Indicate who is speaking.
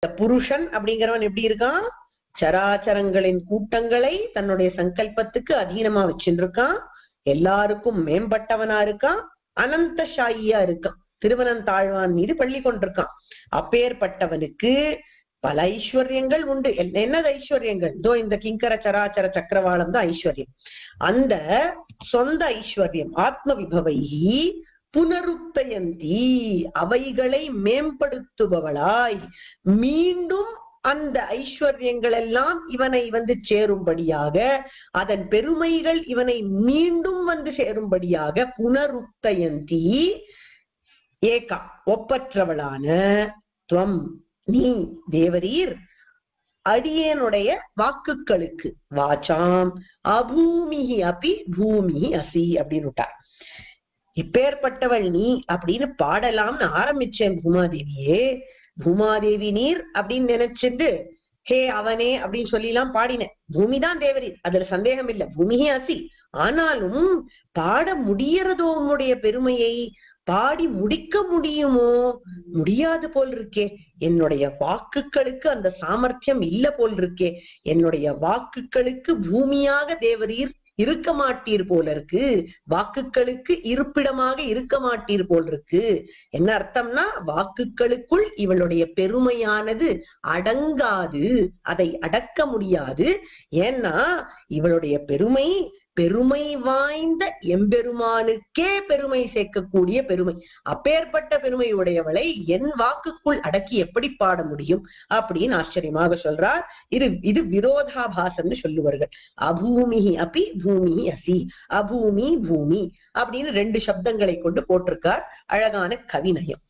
Speaker 1: இந்த புருஷன் அப்படிங்கிறவன் எப்படி இருக்கான் சராச்சரங்களின் கூட்டங்களை தன்னுடைய சங்கல்பத்துக்கு அதீனமா வச்சிருக்கான் எல்லாருக்கும் மேம்பட்டவனா இருக்கான் அனந்த இருக்கான் இருக்கான் தாழ்வான் மீது பள்ளி கொண்டிருக்கான் அப்பேற்பட்டவனுக்கு பல ஐஸ்வர்யங்கள் உண்டு என்னது ஐஸ்வர்யங்கள் இதோ இந்த கிங்கர சராச்சர சக்கரவாளம் தான் ஐஸ்வர்யம் அந்த சொந்த ஐஸ்வர்யம் ஆத்ம விபவை புனருத்தயந்தி அவைகளை மேம்படுத்துபவளாய் மீண்டும் அந்த ஐஸ்வர்யங்கள் எல்லாம் இவனை வந்து சேரும்படியாக அதன் பெருமைகள் இவனை மீண்டும் வந்து சேரும்படியாக புனருத்தயந்தி ஏகா ஒப்பற்றவளான துவம் நீ தேவரீர் அடியனுடைய வாக்குகளுக்கு வாச்சாம் அபூமி அபி பூமி அசி அப்படின்னு விட்டார் இப்பேற்பட்டவள் நீ அப்படின்னு பாடலாம்னு ஆரம்பிச்சேன் பூமாதேவியே பூமாதேவி நீர் அப்படின்னு நினைச்சிட்டு ஹே அவனே அப்படின்னு சொல்லி எல்லாம் பாடினேன் பூமிதான் தேவரி அதுல சந்தேகம் இல்லை பூமியே அசி ஆனாலும் பாட முடியறதோ உன்னுடைய பெருமையை பாடி முடிக்க முடியுமோ முடியாது போல் இருக்கே என்னுடைய வாக்குகளுக்கு அந்த சாமர்த்தியம் இல்ல போல் இருக்கே என்னுடைய வாக்குகளுக்கு பூமியாக தேவரீர் இருக்க மாட்டீர் போல இருக்கு வாக்குகளுக்கு இருப்பிடமாக இருக்க மாட்டீர் போல் இருக்கு என்ன அர்த்தம்னா வாக்குகளுக்குள் இவளுடைய பெருமையானது அடங்காது அதை அடக்க முடியாது ஏன்னா இவளுடைய பெருமை பெருமை வாய்ந்த எம்பெருமானுக்கே பெருமை சேர்க்கக்கூடிய பெருமை அப்பேற்பட்ட பெருமை உடையவளை என் வாக்குக்குள் அடக்கி எப்படி பாட முடியும் அப்படின்னு ஆச்சரியமாக சொல்றார் இது இது விரோதாபாசம்னு சொல்லுவார்கள் அபூமி அபி பூமி அசி அபூமி பூமி அப்படின்னு ரெண்டு சப்தங்களை கொண்டு போட்டிருக்கார் அழகான கவிநயம்